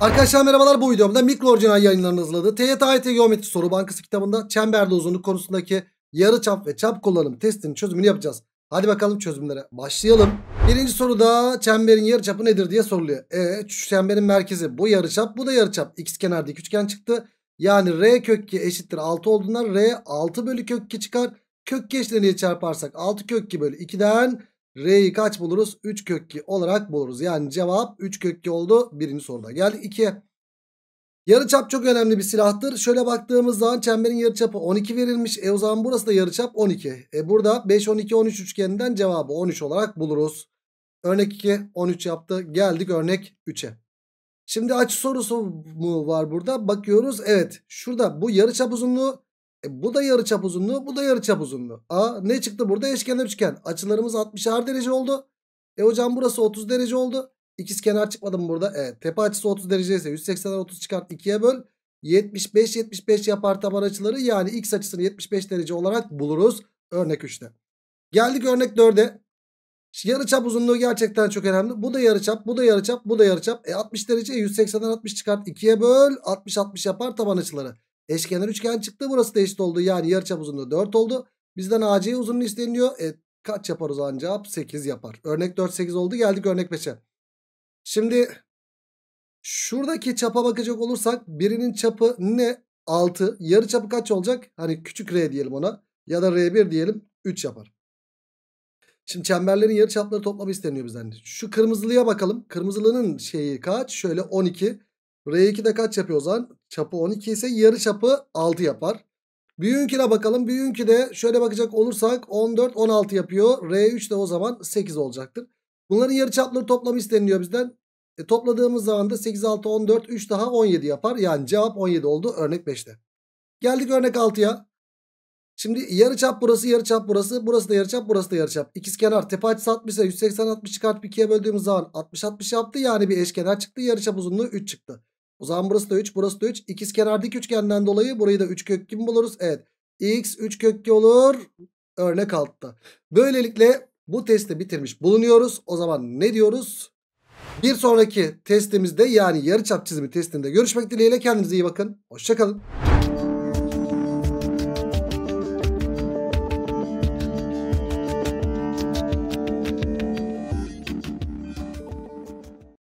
Arkadaşlar merhabalar bu videomda mikro orijinal yayınlarını hazırladığı TYT Geometri Soru Bankası kitabında çember uzunluk konusundaki yarı çap ve çap kullanım testinin çözümünü yapacağız. Hadi bakalım çözümlere başlayalım. Birinci soruda çemberin yarı çapı nedir diye soruluyor. Evet çemberin merkezi bu yarı çap bu da yarı çap. X kenarda iki üçgen çıktı. Yani R kök 2 eşittir 6 olduğundan R 6 bölü kök 2 çıkar. Kök 2 eşleniye çarparsak 6 kök 2 bölü 2'den R'yi kaç buluruz? 3 kökli olarak buluruz. Yani cevap 3 kökli oldu. Birinci soruda geldik 2. Yarıçap çok önemli bir silahtır. Şöyle baktığımız zaman çemberin yarıçapı 12 verilmiş. E o zaman burası da yarıçap 12. E burada 5, 12, 13 üçgeninden cevabı 13 olarak buluruz. Örnek 2, 13 yaptı. Geldik örnek 3'e. Şimdi açı sorusu mu var burada? Bakıyoruz. Evet şurada bu yarıçap uzunluğu e, bu da yarıçap uzunluğu, bu da yarıçap uzunluğu. A ne çıktı burada? Eşkenar üçgen. Açılarımız 60'ar derece oldu. E hocam burası 30 derece oldu. İkiz kenar çıkmadı mı burada? Evet. Tepe açısı 30 derece ise 180'den 30 çıkart 2'ye böl. 75 75 yapar taban açıları. Yani x açısını 75 derece olarak buluruz. Örnek 3'te. Geldik örnek 4'e. Yarıçap uzunluğu gerçekten çok önemli. Bu da yarıçap, bu da yarıçap, bu da yarıçap. E 60 derece 180'den 60 çıkart 2'ye böl. 60 60 yapar taban açıları. Eşkenar üçgen çıktı. Burası da eşit oldu. Yani yarıçap uzunluğu 4 oldu. Bizden AC uzunluğu isteniyor. E, kaç yapar o zaman cevap? 8 yapar. Örnek 4 8 oldu. Geldik örnek 5'e. Şimdi şuradaki çapa bakacak olursak birinin çapı ne? 6. Yarı kaç olacak? Hani küçük R diyelim ona. Ya da R1 diyelim. 3 yapar. Şimdi çemberlerin yarıçapları toplamı isteniyor bizden. Şu kırmızılıya bakalım. Kırmızılının şeyi kaç? Şöyle 12. R2 de kaç yapıyor o zaman? Çapı 12 ise yarı çapı 6 yapar. Büyüğünkine bakalım. Büyüğünki de şöyle bakacak olursak 14 16 yapıyor. R3 de o zaman 8 olacaktır. Bunların yarı çapları toplamı isteniliyor bizden. E, topladığımız zaman da 8 6 14 3 daha 17 yapar. Yani cevap 17 oldu örnek 5'te. Geldik örnek 6'ya. Şimdi yarı çap burası yarı çap burası burası da çap burası da yarıçap. kenar tepe açısı 60 ise 180 60 çıkartıp 2'ye böldüğümüz zaman 60 60 yaptı. Yani bir eşkenar çıktı. yarı çap uzunluğu 3 çıktı. O zaman burası da 3 burası da 3. İkiz kenar dik üçgenden dolayı burayı da 3 kök kim buluruz? Evet. X 3 kök olur. Örnek altta. Böylelikle bu testi bitirmiş bulunuyoruz. O zaman ne diyoruz? Bir sonraki testimizde yani yarıçap çizimi testinde görüşmek dileğiyle kendinize iyi bakın. Hoşçakalın.